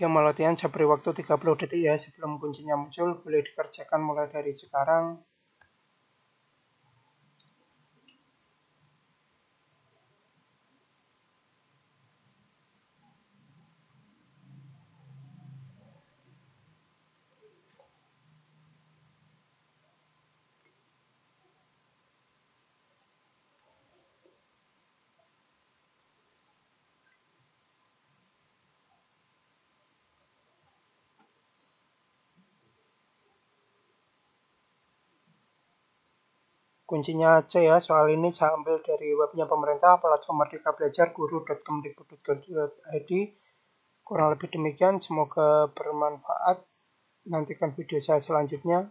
Game latihan japri waktu 30 detik ya sebelum kuncinya muncul, boleh dikerjakan mulai dari sekarang. kuncinya C ya soal ini saya ambil dari webnya pemerintah platform merdeka belajar guru.kemdikbud.id kurang lebih demikian semoga bermanfaat nantikan video saya selanjutnya